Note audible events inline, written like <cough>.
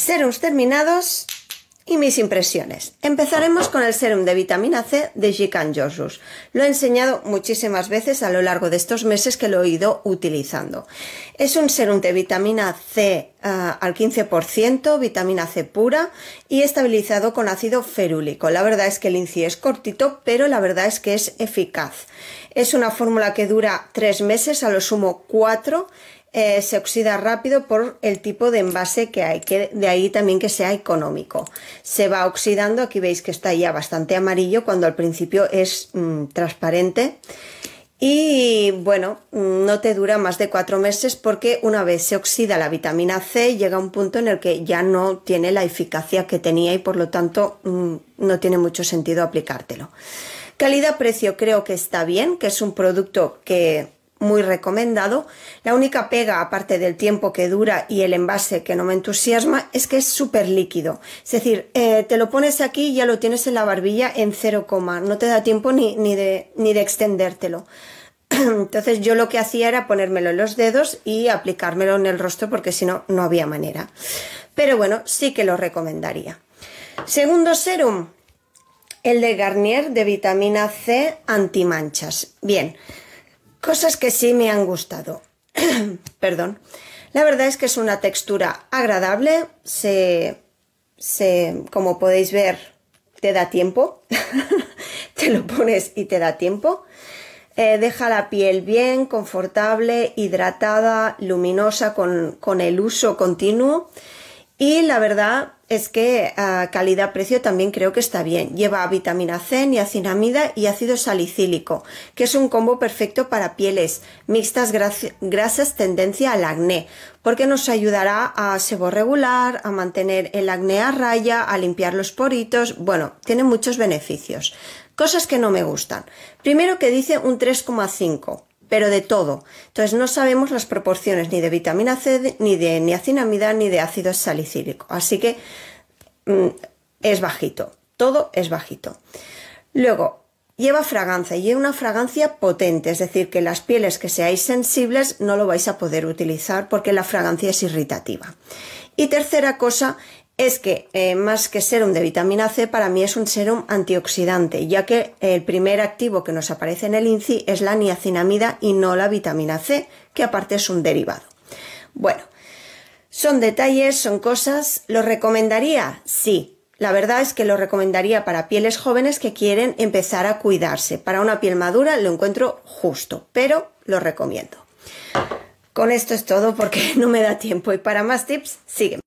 Serums terminados y mis impresiones. Empezaremos con el serum de vitamina C de Jikan Josus. Lo he enseñado muchísimas veces a lo largo de estos meses que lo he ido utilizando. Es un serum de vitamina C ah, al 15%, vitamina C pura y estabilizado con ácido ferúlico. La verdad es que el INCI es cortito, pero la verdad es que es eficaz. Es una fórmula que dura 3 meses, a lo sumo 4 eh, se oxida rápido por el tipo de envase que hay, que de ahí también que sea económico. Se va oxidando, aquí veis que está ya bastante amarillo cuando al principio es mm, transparente. Y bueno, mm, no te dura más de cuatro meses porque una vez se oxida la vitamina C llega un punto en el que ya no tiene la eficacia que tenía y por lo tanto mm, no tiene mucho sentido aplicártelo. Calidad-precio creo que está bien, que es un producto que muy recomendado. La única pega, aparte del tiempo que dura y el envase que no me entusiasma, es que es súper líquido. Es decir, eh, te lo pones aquí y ya lo tienes en la barbilla en 0, no te da tiempo ni, ni, de, ni de extendértelo. <clears throat> Entonces yo lo que hacía era ponérmelo en los dedos y aplicármelo en el rostro porque si no, no había manera. Pero bueno, sí que lo recomendaría. Segundo serum, el de Garnier de vitamina C antimanchas. Bien, Cosas que sí me han gustado. <clears throat> Perdón. La verdad es que es una textura agradable, se, se como podéis ver, te da tiempo, <laughs> te lo pones y te da tiempo. Eh, deja la piel bien, confortable, hidratada, luminosa con, con el uso continuo. Y la verdad es que a ah, calidad-precio también creo que está bien. Lleva vitamina C, niacinamida y ácido salicílico, que es un combo perfecto para pieles mixtas grasas tendencia al acné, porque nos ayudará a seborregular, regular, a mantener el acné a raya, a limpiar los poritos, bueno, tiene muchos beneficios. Cosas que no me gustan. Primero que dice un 3,5 pero de todo. Entonces no sabemos las proporciones ni de vitamina C, ni de niacinamida, ni de ácido salicílico. Así que mm, es bajito, todo es bajito. Luego, lleva fragancia y una fragancia potente, es decir, que las pieles que seáis sensibles no lo vais a poder utilizar porque la fragancia es irritativa. Y tercera cosa es que eh, más que serum de vitamina C, para mí es un serum antioxidante, ya que el primer activo que nos aparece en el INCI es la niacinamida y no la vitamina C, que aparte es un derivado. Bueno, son detalles, son cosas. ¿Lo recomendaría? Sí. La verdad es que lo recomendaría para pieles jóvenes que quieren empezar a cuidarse. Para una piel madura lo encuentro justo, pero lo recomiendo. Con esto es todo porque <laughs> no me da tiempo y para más tips, sígueme.